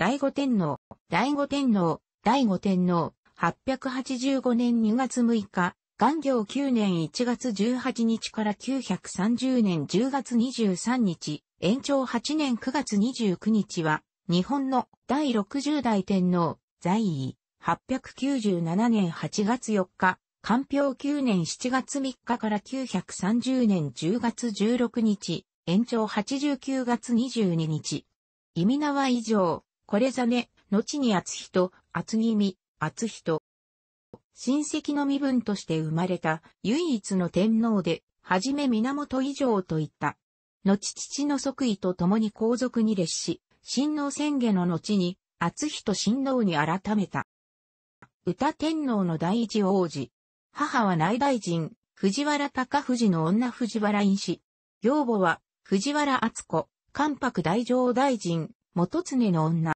醍醐天皇、醍醐天皇、醍醐天皇、885年2月6日、元行9年1月18日から930年10月23日、延長8年9月29日は、日本の第60代天皇、在位、897年8月4日、官票9年7月3日から930年10月16日、延長89月22日。意味縄以上、これざね、後に厚人、厚気味、厚人。親戚の身分として生まれた唯一の天皇で、はじめ源以上といった。後父の即位と共に皇族に列し、親王宣言の後に、厚人親王に改めた。歌天皇の第一王子。母は内大臣、藤原隆藤の女藤原院士。養母は、藤原厚子、関白大上大臣、元常の女。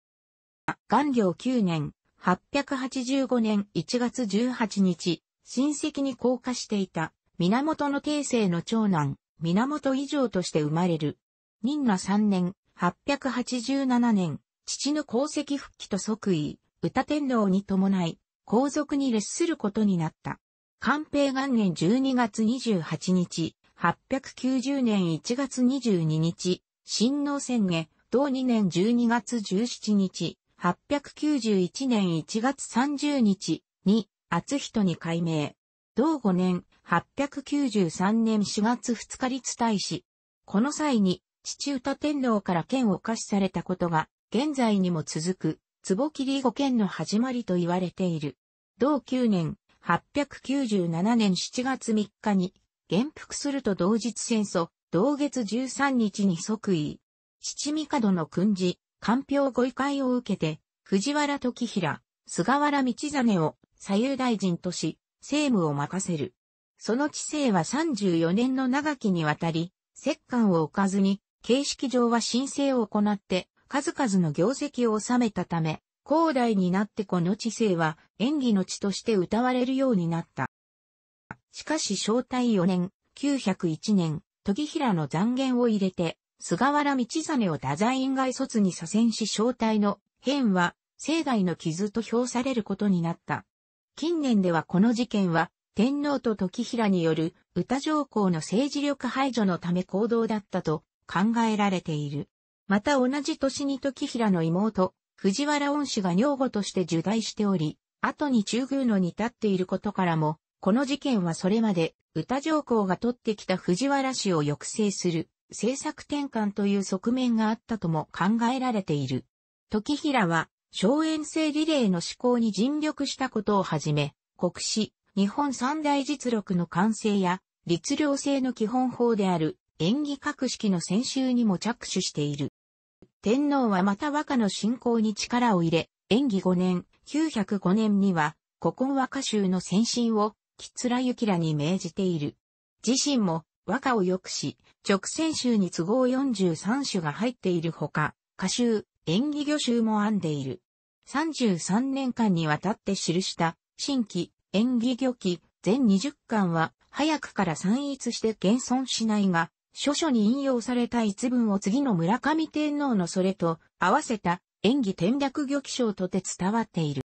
元領9年、885年1月18日、親戚に降下していた、源の帝政の長男、源以上として生まれる。任那3年、887年、父の功績復帰と即位、歌天皇に伴い、皇族に列することになった。寛平元年12月28日、890年1月22日、新納宣言、同2年12月17日、8 9 1年1月30日に、厚人に改名。同5年、893年4月2日立大使。この際に、父歌天皇から剣を貸しされたことが、現在にも続く、壺切五剣の始まりと言われている。同9年、897年7月3日に、元服すると同日戦争、同月13日に即位。七帝の訓示、官票ご意会を受けて、藤原時平、菅原道真を左右大臣とし、政務を任せる。その知性は34年の長きにわたり、折棺を置かずに、形式上は申請を行って、数々の業績を収めたため、高代になってこの知性は演技の地として歌われるようになった。しかし正体4年、901年、時平の残言を入れて、菅原道真を太宰院外卒に左遷し正体の変は、生涯の傷と評されることになった。近年ではこの事件は、天皇と時平による歌上皇の政治力排除のため行動だったと考えられている。また同じ年に時平の妹、藤原恩師が女房として受大しており、後に中宮のに立っていることからも、この事件はそれまで歌上皇が取ってきた藤原氏を抑制する政策転換という側面があったとも考えられている。時平は、荘園制リレーの施行に尽力したことをはじめ、国史、日本三大実録の完成や、律令制の基本法である、演技格式の先週にも着手している。天皇はまた和歌の信仰に力を入れ、演技5年、905年には、古今和歌集の先進を、きつらゆきらに命じている。自身も、和歌を良くし、直線集に都合43種が入っているほか、歌集、演技魚集も編んでいる。33年間にわたって記した、新規、演技魚記、全20巻は、早くから散逸して現存しないが、諸書に引用された一文を次の村上天皇のそれと合わせた演技転略魚記賞とて伝わっている。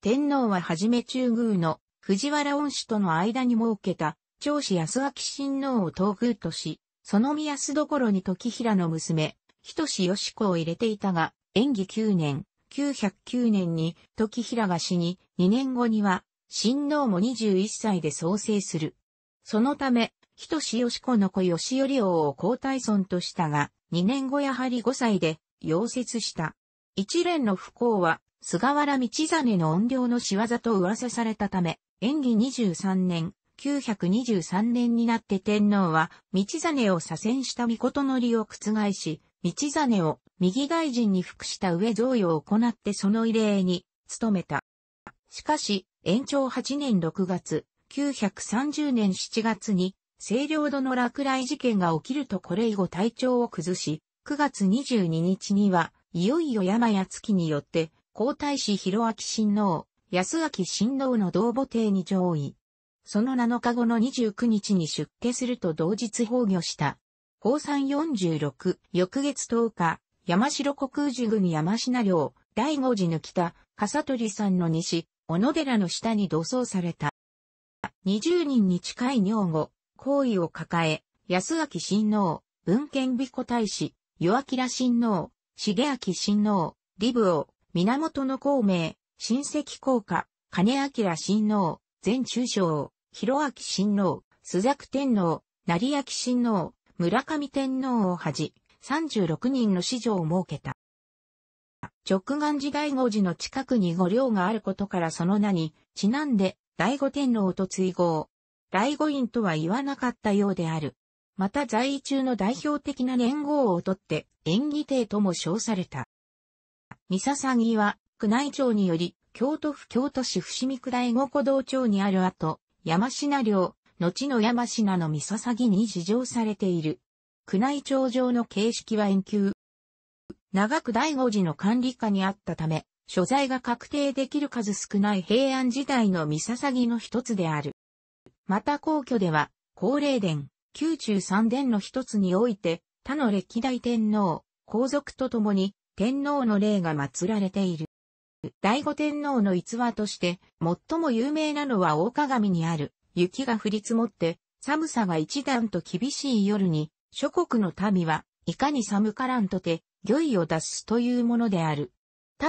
天皇ははじめ中宮の藤原恩師との間に設けた長子安明親王を東宮とし、その宮須どころに時平の娘、人志よし子を入れていたが、演技9年、909年に時平が死に、2年後には、親王も21歳で創生する。そのため、人志よし子の子義頼王を皇太孫としたが、2年後やはり5歳で、溶接した。一連の不幸は、菅原道真の怨霊の仕業と噂されたため、演技23年、923年になって天皇は、道真を左遷した御事のりを覆し、道真を右大臣に服した上贈与を行ってその慰霊に努めた。しかし、延長8年6月、930年7月に、清涼度の落雷事件が起きるとこれ以後体調を崩し、9月22日には、いよいよ山や月によって、皇太子広明親王、安明親王の同母帝に上位。その7日後の29日に出家すると同日崩御した。高山46、翌月10日、山城国空寺郡山品領、第五寺抜きた、笠取さんの西、小野寺の下に土葬された。20人に近い女後、行為を抱え、安明親王、文献美子大使、与明親王、重明親王、リブ王、源の孔明、親戚孔家、金明親王、前中将、広明親王、須雀天皇、成明親王、村上天皇をはじ、36人の子女を設けた。直眼寺大五寺の近くに御陵があることからその名に、ちなんで、醍醐天皇と追合。醍醐院とは言わなかったようである。また在位中の代表的な年号をとって、演技帝とも称された。三笹木は、宮内庁により、京都府京都市伏見区醍醐古道町にある後、山科領、後の山科の三笹木に事情されている。宮内庁上の形式は遠求。長く第五次の管理下にあったため、所在が確定できる数少ない平安時代の三笹木の一つである。また皇居では、高霊殿、宮中三殿の一つにおいて、他の歴代天皇、皇族と共に、天皇の霊が祀られている。醍醐天皇の逸話として、最も有名なのは大鏡にある、雪が降り積もって、寒さが一段と厳しい夜に、諸国の民は、いかに寒からんとて、御意を出すというものである。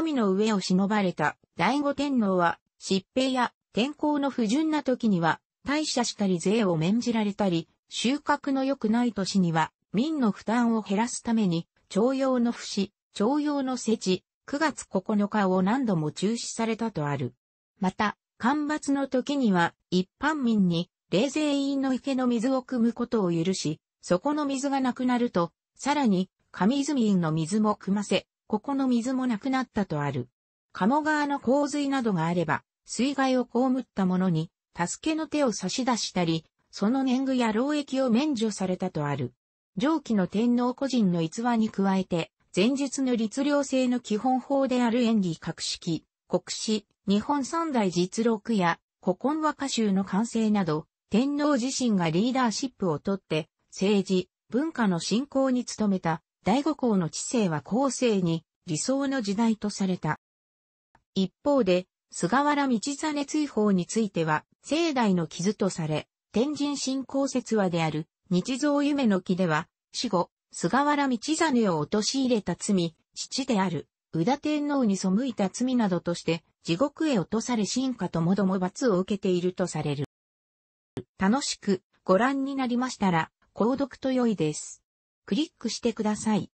民の上を忍ばれた醍醐天皇は、疾病や天候の不順な時には、退社したり税を免じられたり、収穫の良くない年には、民の負担を減らすために、徴用の節、徴用の節、9月9日を何度も中止されたとある。また、干ばつの時には一般民に冷泉院の池の水を汲むことを許し、そこの水がなくなると、さらに上泉院の水も汲ませ、ここの水もなくなったとある。鴨川の洪水などがあれば、水害を被った者に、助けの手を差し出したり、その年貢や労役を免除されたとある。上記の天皇個人の逸話に加えて、前述の律令制の基本法である演技格式、国史、日本三大実録や古今和歌集の完成など、天皇自身がリーダーシップをとって、政治、文化の振興に努めた、第五項の知性は後世に理想の時代とされた。一方で、菅原道真追放については、盛代の傷とされ、天神信仰説話である、日造夢の木では、死後、菅原道真を陥れた罪、父である、宇田天皇に背いた罪などとして、地獄へ落とされ進化ともども罰を受けているとされる。楽しくご覧になりましたら、購読と良いです。クリックしてください。